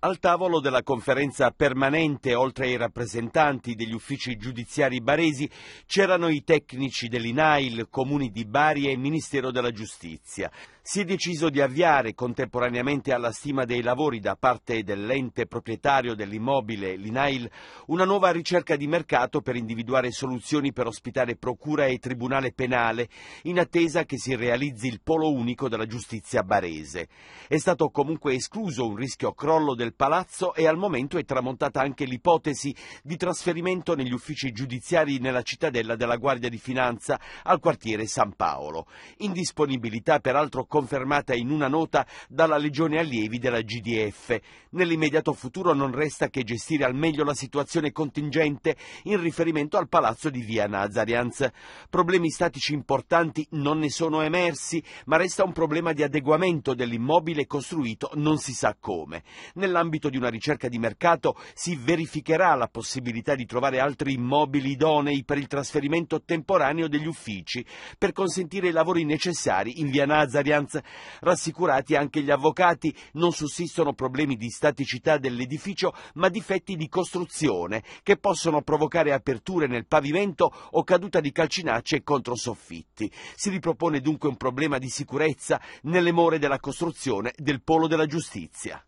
Al tavolo della conferenza permanente, oltre ai rappresentanti degli uffici giudiziari baresi, c'erano i tecnici dell'INAIL, comuni di Bari e Ministero della Giustizia si è deciso di avviare contemporaneamente alla stima dei lavori da parte dell'ente proprietario dell'immobile, l'INAIL, una nuova ricerca di mercato per individuare soluzioni per ospitare procura e tribunale penale in attesa che si realizzi il polo unico della giustizia barese. È stato comunque escluso un rischio crollo del palazzo e al momento è tramontata anche l'ipotesi di trasferimento negli uffici giudiziari nella cittadella della Guardia di Finanza al quartiere San Paolo. Indisponibilità peraltro confermata in una nota dalla Legione Allievi della GDF. Nell'immediato futuro non resta che gestire al meglio la situazione contingente in riferimento al palazzo di via Nazarians. Problemi statici importanti non ne sono emersi, ma resta un problema di adeguamento dell'immobile costruito non si sa come. Nell'ambito di una ricerca di mercato si verificherà la possibilità di trovare altri immobili idonei per il trasferimento temporaneo degli uffici per consentire i lavori necessari in via Nazarians abbastanza rassicurati anche gli avvocati, non sussistono problemi di staticità dell'edificio ma difetti di costruzione che possono provocare aperture nel pavimento o caduta di calcinacce contro soffitti. Si ripropone dunque un problema di sicurezza nelle more della costruzione del polo della giustizia.